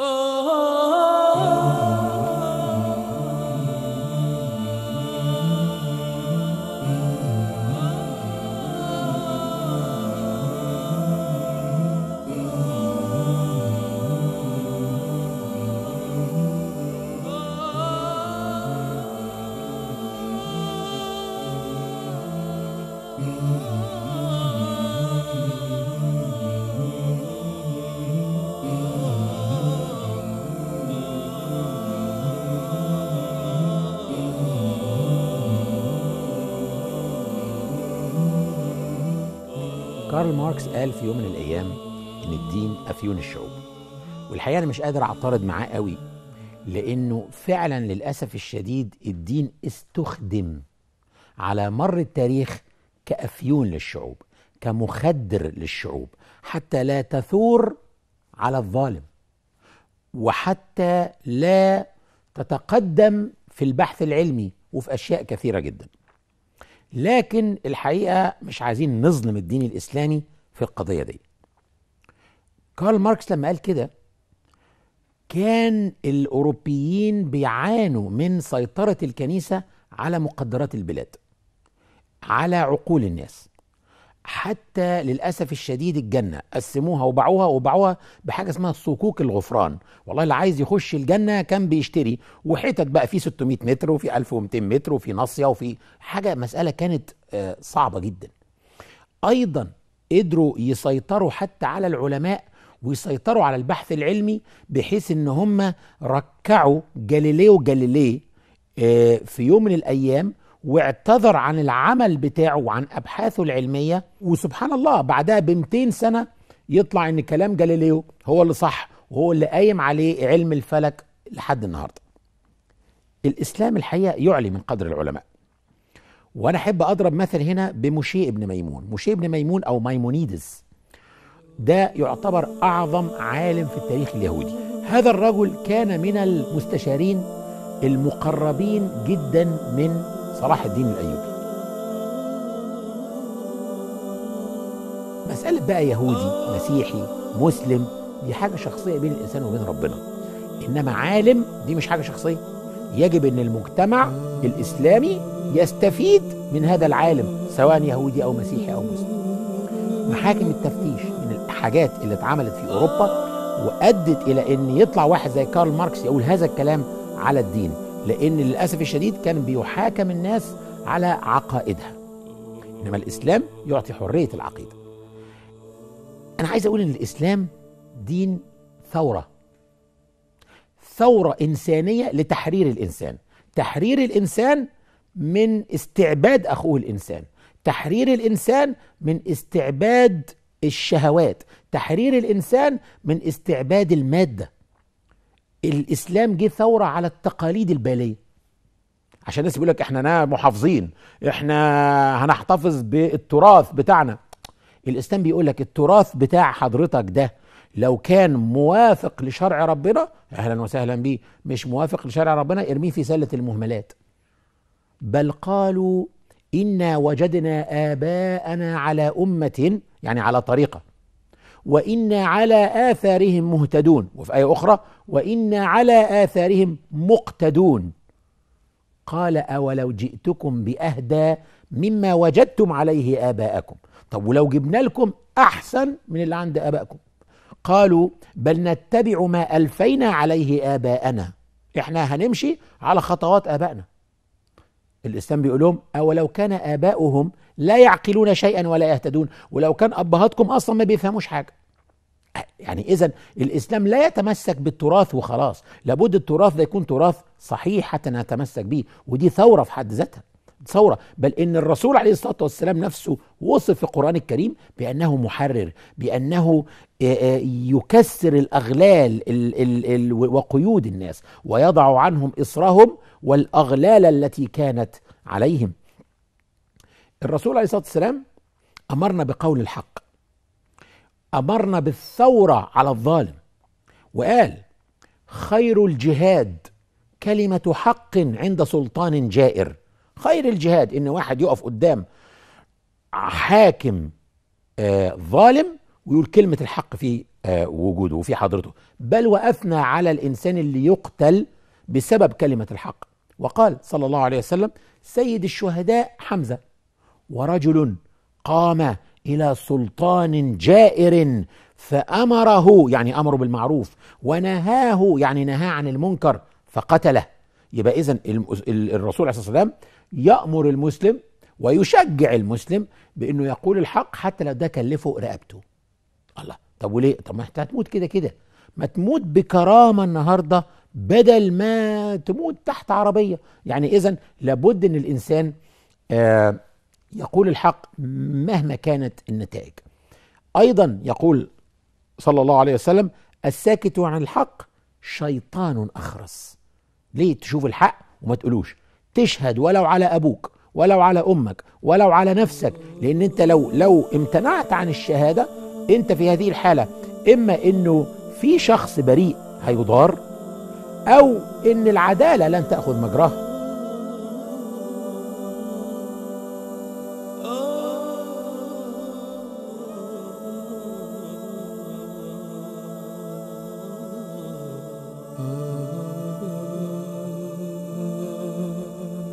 Oh. كارل ماركس قال في يوم من الأيام إن الدين أفيون الشعوب والحقيقة أنا مش قادر أعترض معاه قوي لأنه فعلا للأسف الشديد الدين استخدم على مر التاريخ كأفيون للشعوب كمخدر للشعوب حتى لا تثور على الظالم وحتى لا تتقدم في البحث العلمي وفي أشياء كثيرة جدا لكن الحقيقة مش عايزين نظلم الدين الإسلامي في القضية دي كارل ماركس لما قال كده كان الأوروبيين بيعانوا من سيطرة الكنيسة على مقدرات البلاد على عقول الناس حتى للاسف الشديد الجنه قسموها وباعوها وباعوها بحاجه اسمها صكوك الغفران والله اللي عايز يخش الجنه كان بيشتري وحتت بقى في 600 متر وفي 1200 متر وفي ناصيه وفي حاجه مساله كانت آه، صعبه جدا ايضا قدروا يسيطروا حتى على العلماء ويسيطروا على البحث العلمي بحيث ان هم ركعوا جاليليو جاليليه آه، في يوم من الايام واعتذر عن العمل بتاعه وعن أبحاثه العلمية وسبحان الله بعدها ب 200 سنة يطلع إن كلام جاليليو هو اللي صح وهو اللي قايم عليه علم الفلك لحد النهارده. الإسلام الحقيقة يعلي من قدر العلماء. وأنا أحب أضرب مثل هنا بمشي ابن ميمون، مشي ابن ميمون أو ميمونيدس. ده يعتبر أعظم عالم في التاريخ اليهودي. هذا الرجل كان من المستشارين المقربين جدا من صلاح الدين الايوبي مساله بقى يهودي مسيحي مسلم دي حاجه شخصيه بين الانسان وبين ربنا انما عالم دي مش حاجه شخصيه يجب ان المجتمع الاسلامي يستفيد من هذا العالم سواء يهودي او مسيحي او مسلم محاكم التفتيش من الحاجات اللي اتعملت في اوروبا وادت الى ان يطلع واحد زي كارل ماركس يقول هذا الكلام على الدين لأن للأسف الشديد كان بيحاكم الناس على عقائدها إنما الإسلام يعطي حرية العقيدة أنا عايز أقول إن الإسلام دين ثورة ثورة إنسانية لتحرير الإنسان تحرير الإنسان من استعباد أخوه الإنسان تحرير الإنسان من استعباد الشهوات تحرير الإنسان من استعباد المادة الاسلام جه ثوره على التقاليد الباليه عشان الناس بيقول لك احنا محافظين احنا هنحتفظ بالتراث بتاعنا الاسلام بيقول لك التراث بتاع حضرتك ده لو كان موافق لشرع ربنا اهلا وسهلا بيه مش موافق لشرع ربنا ارميه في سله المهملات بل قالوا انا وجدنا اباءنا على امه يعني على طريقه وإنا على آثارهم مهتدون وفي آية أخرى وإنا على آثارهم مقتدون قال أولو جئتكم بأهدى مما وجدتم عليه آباءكم طب ولو جبنا لكم أحسن من اللي عند آبائكم قالوا بل نتبع ما ألفينا عليه آباءنا إحنا هنمشي على خطوات آبائنا الإسلام بيقول لهم أولو كان آباؤهم لا يعقلون شيئا ولا يهتدون ولو كان أبهاتكم أصلا ما بيفهموش حاجة يعني إذا الإسلام لا يتمسك بالتراث وخلاص لابد التراث ده يكون تراث صحيح حتى نتمسك به ودي ثورة في حد ذاتها ثورة بل إن الرسول عليه الصلاة والسلام نفسه وصف في القرآن الكريم بأنه محرر بأنه يكسر الأغلال وقيود الناس ويضع عنهم إصرهم والأغلال التي كانت عليهم الرسول عليه الصلاة والسلام أمرنا بقول الحق أمرنا بالثورة على الظالم وقال خير الجهاد كلمة حق عند سلطان جائر خير الجهاد ان واحد يقف قدام حاكم آه ظالم ويقول كلمة الحق في آه وجوده وفي حضرته بل وأثنى على الإنسان اللي يقتل بسبب كلمة الحق وقال صلى الله عليه وسلم سيد الشهداء حمزة ورجل قام إلى سلطان جائر فأمره يعني أمره بالمعروف ونهاه يعني نهاه عن المنكر فقتله يبقى إذا الرسول عليه الصلاة والسلام يأمر المسلم ويشجع المسلم بأنه يقول الحق حتى لو ده كلفه رقبته الله طب وليه طب ما انت هتموت كده كده ما تموت بكرامة النهاردة بدل ما تموت تحت عربية يعني إذا لابد أن الإنسان آه يقول الحق مهما كانت النتائج أيضا يقول صلى الله عليه وسلم الساكت عن الحق شيطان أخرس ليه تشوف الحق وما تقولوش تشهد ولو على ابوك ولو على امك ولو على نفسك لان انت لو لو امتنعت عن الشهاده انت في هذه الحاله اما انه في شخص بريء هيضار او ان العداله لن تاخذ مجراها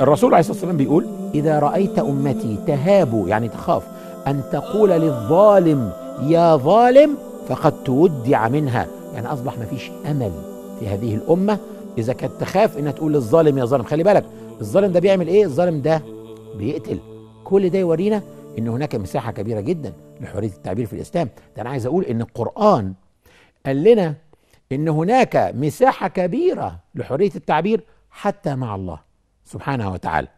الرسول عليه الصلاة والسلام بيقول إذا رأيت أمتي تهاب يعني تخاف أن تقول للظالم يا ظالم فقد تودع منها يعني أصبح ما فيش أمل في هذه الأمة إذا كانت تخاف إنها تقول للظالم يا ظالم خلي بالك الظالم ده بيعمل إيه الظالم ده بيقتل كل ده يورينا إن هناك مساحة كبيرة جدا لحرية التعبير في الإسلام ده أنا عايز أقول إن القرآن قال لنا إن هناك مساحة كبيرة لحرية التعبير حتى مع الله سبحانه وتعالى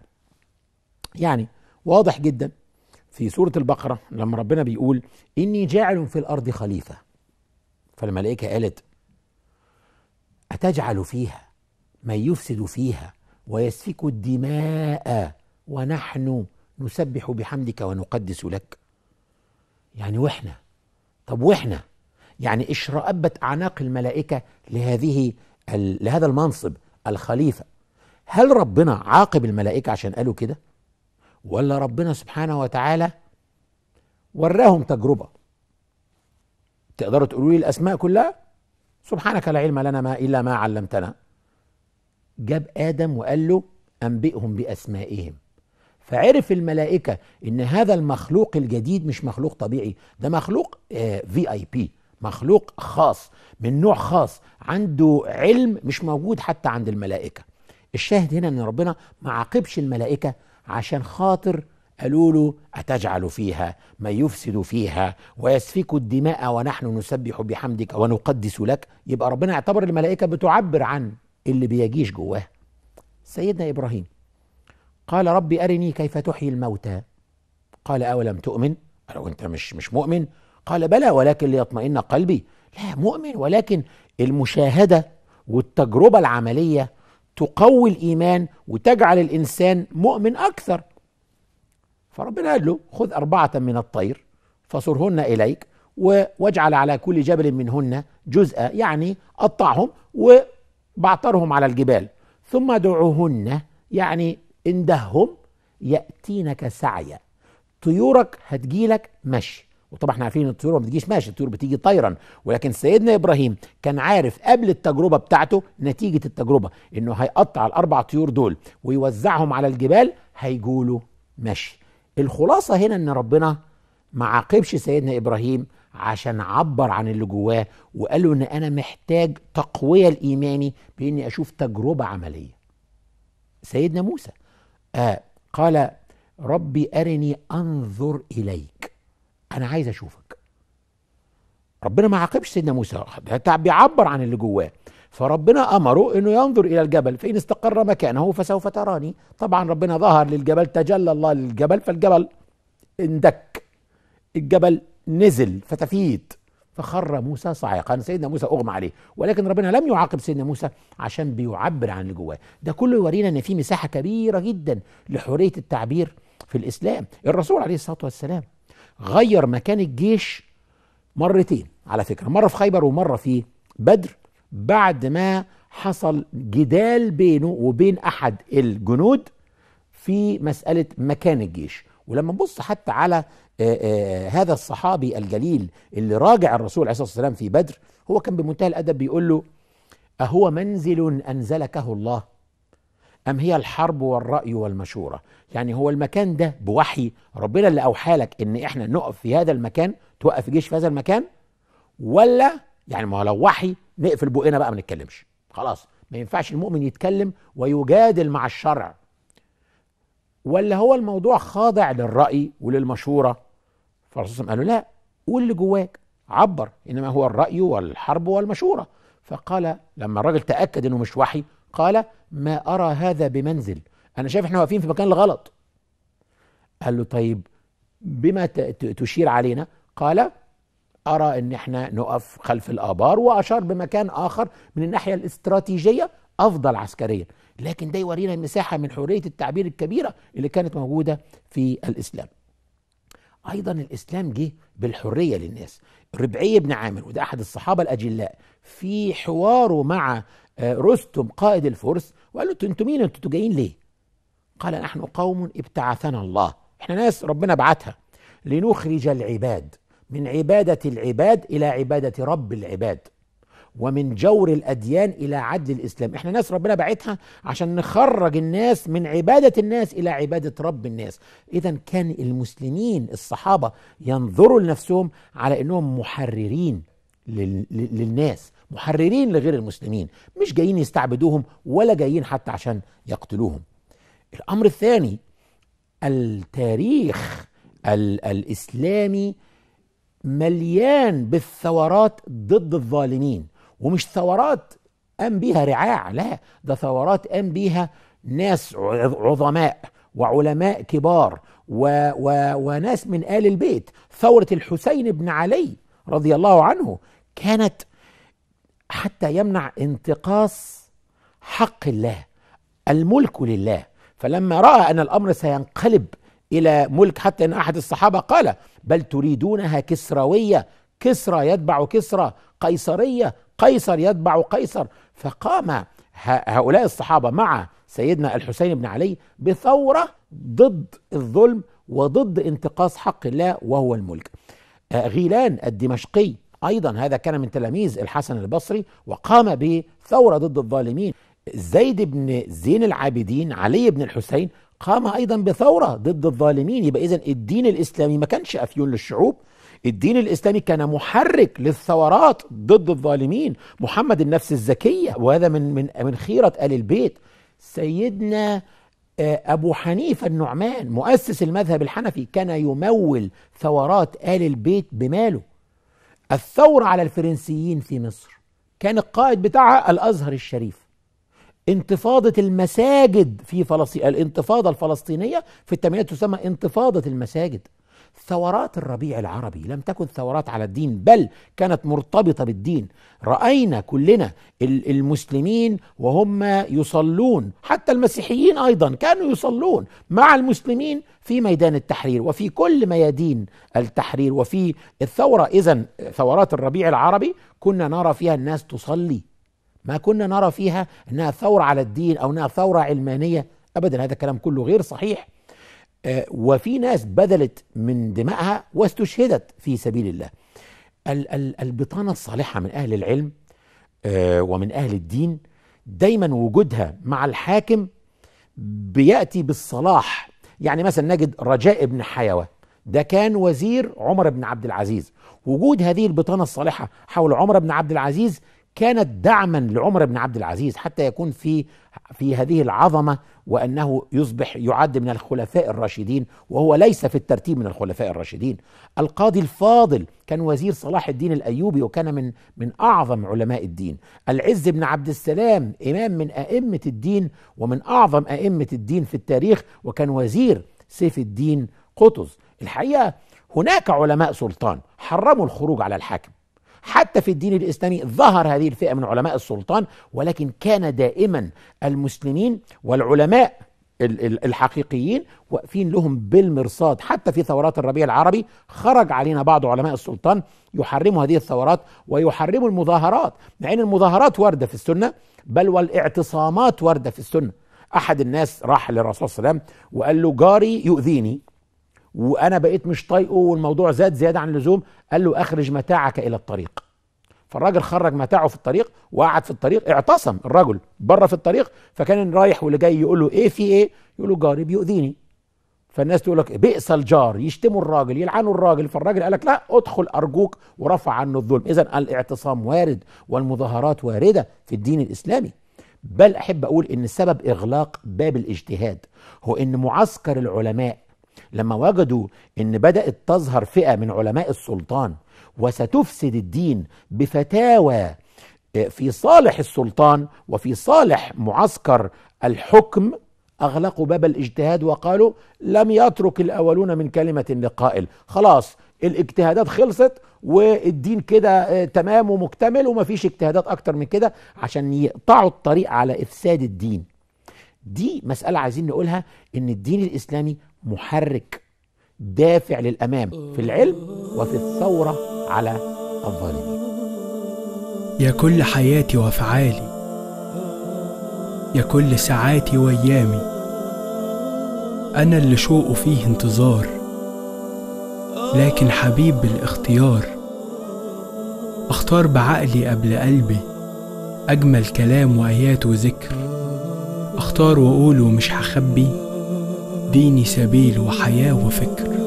يعني واضح جدا في سورة البقرة لما ربنا بيقول إني جاعل في الأرض خليفة فالملائكة قالت أتجعل فيها من يفسد فيها ويسفك الدماء ونحن نسبح بحمدك ونقدس لك يعني وإحنا طب وإحنا يعني إشرأبت أعناق الملائكة لهذه لهذا المنصب الخليفة هل ربنا عاقب الملائكة عشان قالوا كده ولا ربنا سبحانه وتعالى وراهم تجربة تقدروا تقولوا لي الأسماء كلها سبحانك لا علم لنا ما إلا ما علمتنا جاب آدم وقال له أنبئهم بأسمائهم فعرف الملائكة إن هذا المخلوق الجديد مش مخلوق طبيعي ده مخلوق في آي بي مخلوق خاص من نوع خاص عنده علم مش موجود حتى عند الملائكة الشاهد هنا ان ربنا ما عاقبش الملائكه عشان خاطر قالوا له أتجعل فيها من يفسد فيها ويسفك الدماء ونحن نسبح بحمدك ونقدس لك يبقى ربنا اعتبر الملائكة بتعبر عن اللي بيجيش جواه سيدنا إبراهيم قال ربي أرني كيف تحيي الموتى قال أولم تؤمن لو أنت مش مش مؤمن قال بلى ولكن ليطمئن قلبي لا مؤمن ولكن المشاهدة والتجربة العملية تقوي الإيمان وتجعل الإنسان مؤمن أكثر فربنا قال له خذ أربعة من الطير فصرهن إليك واجعل على كل جبل منهن جزءا يعني قطعهم وبعترهم على الجبال ثم دعوهن يعني اندههم يأتينك سعيا طيورك هتجيلك مشي وطبعا احنا عارفين ان الطيور ما بتجيش ماشي الطيور بتيجي طيرا ولكن سيدنا ابراهيم كان عارف قبل التجربه بتاعته نتيجه التجربه انه هيقطع الاربع طيور دول ويوزعهم على الجبال هيجولوا ماشي الخلاصه هنا ان ربنا ما عاقبش سيدنا ابراهيم عشان عبر عن اللي جواه وقال له ان انا محتاج تقويه الايماني باني اشوف تجربه عمليه سيدنا موسى آه قال ربي ارني انظر اليك انا عايز اشوفك ربنا ما عاقبش سيدنا موسى بيعبر عن اللي جواه فربنا امره انه ينظر الى الجبل فان استقر مكانه فسوف تراني طبعا ربنا ظهر للجبل تجلى الله للجبل فالجبل اندك الجبل نزل فتفيت فخر موسى صاعقا سيدنا موسى اغمى عليه ولكن ربنا لم يعاقب سيدنا موسى عشان بيعبر عن اللي جواه ده كله يورينا ان في مساحه كبيره جدا لحريه التعبير في الاسلام الرسول عليه الصلاه والسلام غير مكان الجيش مرتين على فكرة مرة في خيبر ومرة في بدر بعد ما حصل جدال بينه وبين أحد الجنود في مسألة مكان الجيش ولما نبص حتى على آآ آه، آآ آه، هذا الصحابي الجليل اللي راجع الرسول عليه الصلاة والسلام في بدر هو كان بمنتهى الأدب بيقول له أهو منزل أنزلكه الله أم هي الحرب والرأي والمشورة يعني هو المكان ده بوحي ربنا اللي أوحى لك إن إحنا نقف في هذا المكان توقف جيش في هذا المكان ولا يعني ما لو وحي نقفل بقنا بقى ما نتكلمش خلاص ما ينفعش المؤمن يتكلم ويجادل مع الشرع ولا هو الموضوع خاضع للرأي وللمشورة فالرسول قال له لا قول اللي جواك عبر إنما هو الرأي والحرب والمشورة فقال لما الراجل تأكد إنه مش وحي قال ما أرى هذا بمنزل أنا شايف إحنا واقفين في مكان الغلط قال له طيب بما تشير علينا قال أرى أن إحنا نقف خلف الآبار وأشار بمكان آخر من الناحية الاستراتيجية أفضل عسكريا لكن ده يورينا المساحة من حرية التعبير الكبيرة اللي كانت موجودة في الإسلام ايضا الاسلام جه بالحريه للناس ربعي بن عامر وده احد الصحابه الاجلاء في حواره مع آه، رستم قائد الفرس وقال له انتوا مين انتوا جايين ليه قال نحن قوم ابتعثنا الله احنا ناس ربنا بعتها لنخرج العباد من عباده العباد الى عباده رب العباد ومن جور الأديان إلى عدل الإسلام إحنا ناس ربنا بعتها عشان نخرج الناس من عبادة الناس إلى عبادة رب الناس إذا كان المسلمين الصحابة ينظروا لنفسهم على أنهم محررين للناس محررين لغير المسلمين مش جايين يستعبدوهم ولا جايين حتى عشان يقتلوهم الأمر الثاني التاريخ ال الإسلامي مليان بالثورات ضد الظالمين ومش ثورات قام بيها رعاع لا ده ثورات قام بيها ناس عظماء وعلماء كبار و و وناس من آل البيت ثورة الحسين بن علي رضي الله عنه كانت حتى يمنع انتقاص حق الله الملك لله فلما رأى أن الأمر سينقلب إلى ملك حتى أن أحد الصحابة قال بل تريدونها كسروية كسرى يتبع كسرى قيصرية قيصر يتبع قيصر فقام هؤلاء الصحابة مع سيدنا الحسين بن علي بثورة ضد الظلم وضد انتقاص حق الله وهو الملك آه، غيلان الدمشقي أيضا هذا كان من تلاميذ الحسن البصري وقام بثورة ضد الظالمين زيد بن زين العابدين علي بن الحسين قام أيضا بثورة ضد الظالمين يبقى إذا الدين الإسلامي ما كانش أفيون للشعوب الدين الإسلامي كان محرك للثورات ضد الظالمين محمد النفس الزكية وهذا من من من خيرة آل البيت سيدنا آه، أبو حنيفة النعمان مؤسس المذهب الحنفي كان يمول ثورات آل البيت بماله الثورة على الفرنسيين في مصر كان القائد بتاعها الأزهر الشريف انتفاضة المساجد في فلسطين الانتفاضة الفلسطينية في التمانينات تسمى انتفاضة المساجد ثورات الربيع العربي لم تكن ثورات على الدين بل كانت مرتبطه بالدين راينا كلنا المسلمين وهم يصلون حتى المسيحيين ايضا كانوا يصلون مع المسلمين في ميدان التحرير وفي كل ميادين التحرير وفي الثوره اذا ثورات الربيع العربي كنا نرى فيها الناس تصلي ما كنا نرى فيها انها ثوره على الدين او انها ثوره علمانيه ابدا هذا الكلام كله غير صحيح آه، وفي ناس بذلت من دمائها واستشهدت في سبيل الله البطانة الصالحة من أهل العلم آه، ومن أهل الدين دايما وجودها مع الحاكم بيأتي بالصلاح يعني مثلا نجد رجاء بن حيوة ده كان وزير عمر بن عبد العزيز وجود هذه البطانة الصالحة حول عمر بن عبد العزيز كانت دعما لعمر بن عبد العزيز حتى يكون في في هذه العظمه وانه يصبح يعد من الخلفاء الراشدين وهو ليس في الترتيب من الخلفاء الراشدين. القاضي الفاضل كان وزير صلاح الدين الايوبي وكان من من اعظم علماء الدين. العز بن عبد السلام امام من ائمه الدين ومن اعظم ائمه الدين في التاريخ وكان وزير سيف الدين قطز. الحقيقه هناك علماء سلطان حرموا الخروج على الحاكم حتى في الدين الاسلامي ظهر هذه الفئه من علماء السلطان ولكن كان دائما المسلمين والعلماء الحقيقيين واقفين لهم بالمرصاد حتى في ثورات الربيع العربي خرج علينا بعض علماء السلطان يحرموا هذه الثورات ويحرموا المظاهرات مع ان المظاهرات وارده في السنه بل والاعتصامات وارده في السنه احد الناس راح للرسول صلى الله عليه وسلم وقال له جاري يؤذيني وانا بقيت مش طايقه والموضوع زاد زياده عن اللزوم قال له اخرج متاعك الى الطريق فالراجل خرج متاعه في الطريق وقعد في الطريق اعتصم الرجل بره في الطريق فكان رايح واللي جاي يقول له ايه في ايه يقول له جاري بيؤذيني فالناس تقول لك بئس الجار يشتموا الراجل يلعنوا الراجل فالراجل قال لك لا ادخل ارجوك ورفع عنه الظلم اذا الاعتصام وارد والمظاهرات وارده في الدين الاسلامي بل احب اقول ان سبب اغلاق باب الاجتهاد هو ان معسكر العلماء لما وجدوا ان بدأت تظهر فئة من علماء السلطان وستفسد الدين بفتاوى آه، في صالح السلطان وفي صالح معسكر الحكم أغلقوا باب الاجتهاد وقالوا لم يترك الأولون من كلمة لقائل خلاص الاجتهادات خلصت والدين كده آه، تمام ومكتمل ومفيش اجتهادات أكتر من كده عشان يقطعوا الطريق على إفساد الدين دي مسألة عايزين نقولها إن الدين الإسلامي محرك دافع للامام في العلم وفي الثوره على الظالمين يا كل حياتي وافعالي يا كل ساعاتي وايامي انا اللي شوقه فيه انتظار لكن حبيب بالاختيار اختار بعقلي قبل قلبي اجمل كلام وايات وذكر اختار واقول ومش هخبي ديني سبيل وحياة وفكر